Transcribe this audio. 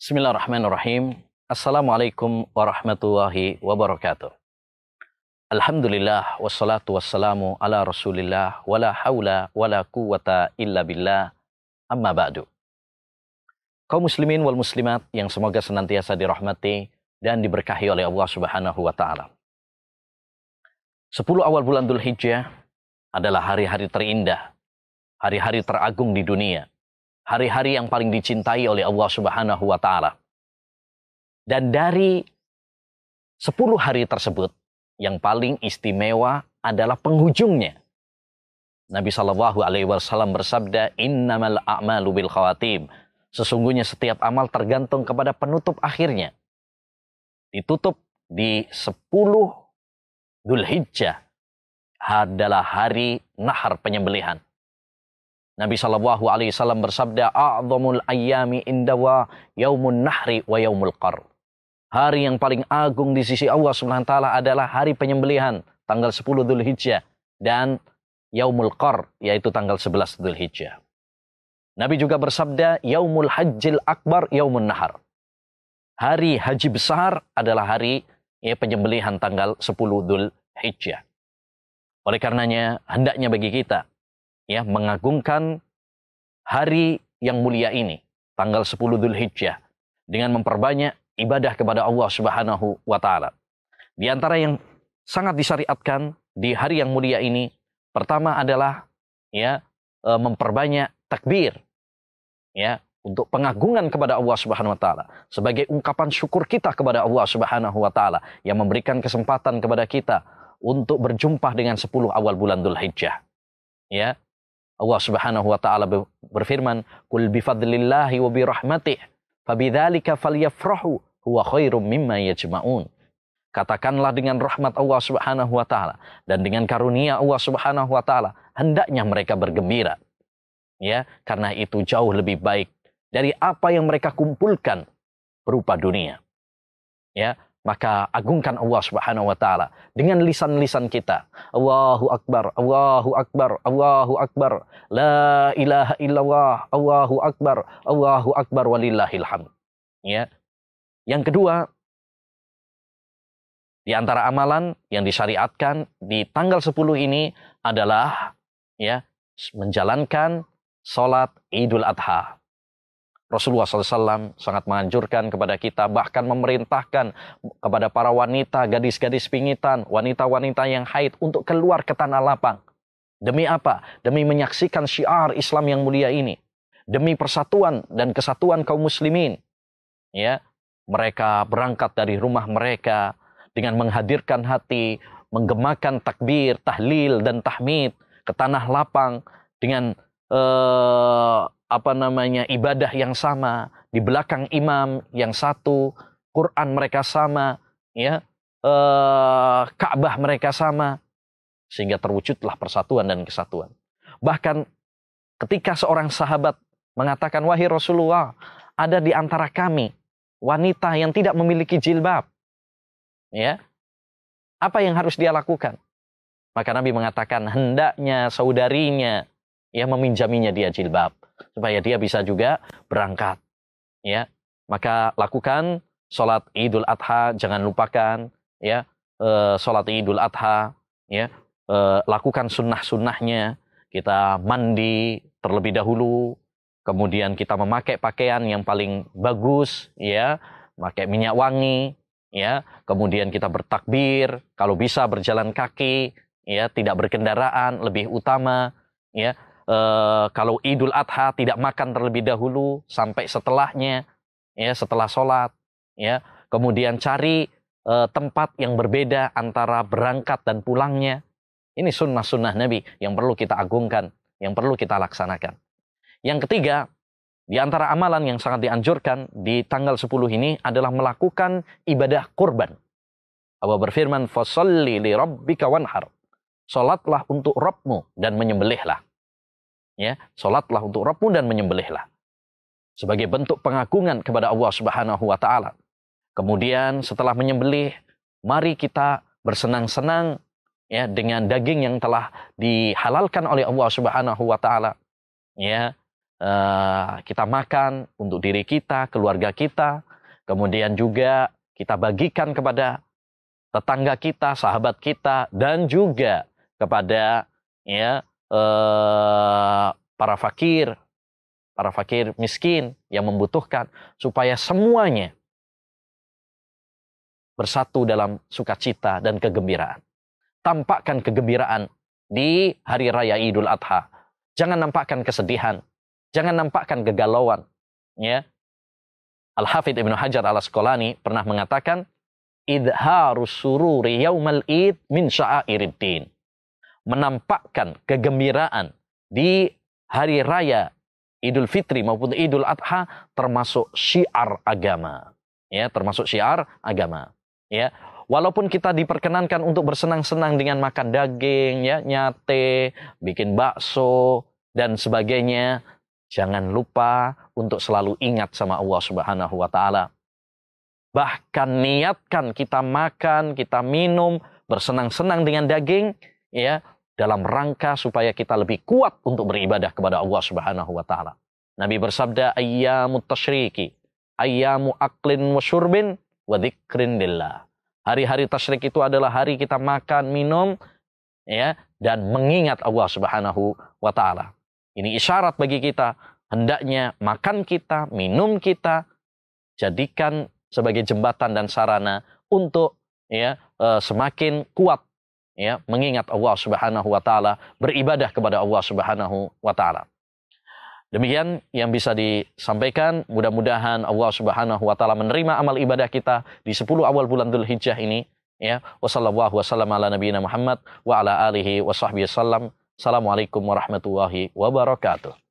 Bismillahirrahmanirrahim. Assalamualaikum warahmatullahi wabarakatuh. Alhamdulillah wassalatu wassalamu ala rasulillah wala hawla wala quwata illa billah amma ba'du. Kaum muslimin wal muslimat yang semoga senantiasa dirahmati dan diberkahi oleh Allah subhanahu wa ta'ala. 10 awal bulan Dhul Hijjah adalah hari-hari terindah, hari-hari teragung di dunia, hari-hari yang paling dicintai oleh Allah Subhanahu wa taala. Dan dari sepuluh hari tersebut yang paling istimewa adalah penghujungnya. Nabi Shallallahu alaihi wasallam bersabda, "Innamal a'malu bil khawatim." Sesungguhnya setiap amal tergantung kepada penutup akhirnya. Ditutup di 10 Dzulhijjah adalah hari nahar penyembelihan. Nabi Shallallahu Alaihi Wasallam bersabda, "A'zamul ayyami indawa yaumun nahri wa yaumul qar." Hari yang paling agung di sisi Allah Subhanahu taala adalah hari penyembelihan, tanggal 10 al-Hijjah, dan yaumul qar yaitu tanggal 11 al-Hijjah. Nabi juga bersabda, "Yaumul hajjil akbar yaumun nahar." Hari haji besar adalah hari ya, penyembelihan tanggal 10 al-Hijjah. Oleh karenanya, hendaknya bagi kita ya mengagungkan hari yang mulia ini, tanggal 10 Dzulhijjah dengan memperbanyak ibadah kepada Allah Subhanahu wa taala. Di antara yang sangat disyariatkan di hari yang mulia ini pertama adalah ya e, memperbanyak takbir ya untuk pengagungan kepada Allah Subhanahu wa taala sebagai ungkapan syukur kita kepada Allah Subhanahu wa taala yang memberikan kesempatan kepada kita untuk berjumpa dengan 10 awal bulan Dzulhijjah. Ya, Allah Subhanahu wa taala berfirman, "Qul bi fadlillahi wa bi rahmatih fabidzalika falyafrahu huwa khairum mimma yajma'un." Katakanlah dengan rahmat Allah Subhanahu wa taala dan dengan karunia Allah Subhanahu wa taala, hendaknya mereka bergembira. Ya, karena itu jauh lebih baik dari apa yang mereka kumpulkan berupa dunia. Ya, maka agungkan Allah Subhanahu wa taala dengan lisan-lisan kita. Allahu akbar, Allahu akbar, Allahu akbar. La ilaha illallah, Allahu akbar, Allahu akbar walillahil hamd. Ya. Yang kedua, di antara amalan yang disyariatkan di tanggal 10 ini adalah ya menjalankan salat Idul Adha. Rasulullah SAW sangat menganjurkan kepada kita, bahkan memerintahkan kepada para wanita, gadis-gadis pingitan, wanita-wanita yang haid untuk keluar ke tanah lapang. Demi apa? Demi menyaksikan syiar Islam yang mulia ini. Demi persatuan dan kesatuan kaum muslimin. Ya, mereka berangkat dari rumah mereka dengan menghadirkan hati, menggemakan takbir, tahlil, dan tahmid ke tanah lapang dengan eh, apa namanya ibadah yang sama di belakang imam yang satu Quran mereka sama ya eh, Ka'bah mereka sama sehingga terwujudlah persatuan dan kesatuan bahkan ketika seorang sahabat mengatakan wahai Rasulullah ada di antara kami wanita yang tidak memiliki jilbab ya apa yang harus dia lakukan maka Nabi mengatakan hendaknya saudarinya ya meminjaminya dia jilbab supaya dia bisa juga berangkat ya maka lakukan sholat idul adha jangan lupakan ya e, sholat idul adha ya e, lakukan sunnah sunnahnya kita mandi terlebih dahulu kemudian kita memakai pakaian yang paling bagus ya pakai minyak wangi ya kemudian kita bertakbir kalau bisa berjalan kaki ya tidak berkendaraan lebih utama ya e, kalau Idul Adha tidak makan terlebih dahulu sampai setelahnya, ya setelah sholat, ya kemudian cari e, tempat yang berbeda antara berangkat dan pulangnya. Ini sunnah-sunnah Nabi yang perlu kita agungkan, yang perlu kita laksanakan. Yang ketiga, di antara amalan yang sangat dianjurkan di tanggal 10 ini adalah melakukan ibadah kurban. Allah berfirman, "Fasalli li rabbika wanhar." Salatlah untuk Rabbmu dan menyembelihlah ya solatlah untuk Rabbmu dan menyembelihlah sebagai bentuk pengagungan kepada Allah Subhanahu wa taala. Kemudian setelah menyembelih, mari kita bersenang-senang ya dengan daging yang telah dihalalkan oleh Allah Subhanahu wa taala. Ya, uh, kita makan untuk diri kita, keluarga kita, kemudian juga kita bagikan kepada tetangga kita, sahabat kita dan juga kepada ya eh, para fakir, para fakir miskin yang membutuhkan supaya semuanya bersatu dalam sukacita dan kegembiraan. Tampakkan kegembiraan di hari raya Idul Adha. Jangan nampakkan kesedihan, jangan nampakkan kegalauan, ya. Al Hafidh Ibnu Hajar Al Asqalani pernah mengatakan idharus sururi yaumal id min sya'airid din menampakkan kegembiraan di hari raya Idul Fitri maupun Idul Adha termasuk syiar agama. Ya, termasuk syiar agama. Ya, walaupun kita diperkenankan untuk bersenang-senang dengan makan daging, ya, nyate, bikin bakso dan sebagainya, jangan lupa untuk selalu ingat sama Allah Subhanahu wa taala. Bahkan niatkan kita makan, kita minum, bersenang-senang dengan daging, ya, dalam rangka supaya kita lebih kuat untuk beribadah kepada Allah Subhanahu wa taala. Nabi bersabda ayyamu tasyriki ayyamu aklin wa syurbin wa dzikrin Hari-hari tasyrik itu adalah hari kita makan, minum ya dan mengingat Allah Subhanahu wa taala. Ini isyarat bagi kita hendaknya makan kita, minum kita jadikan sebagai jembatan dan sarana untuk ya eh, semakin kuat ya mengingat Allah Subhanahu wa taala beribadah kepada Allah Subhanahu wa taala Demikian yang bisa disampaikan. Mudah-mudahan Allah Subhanahu wa taala menerima amal ibadah kita di 10 awal bulan Dzulhijjah ini ya. Wassallallahu wasallam ala nabiyina Muhammad wa ala alihi wasahbihi wasallam. Assalamualaikum warahmatullahi wabarakatuh.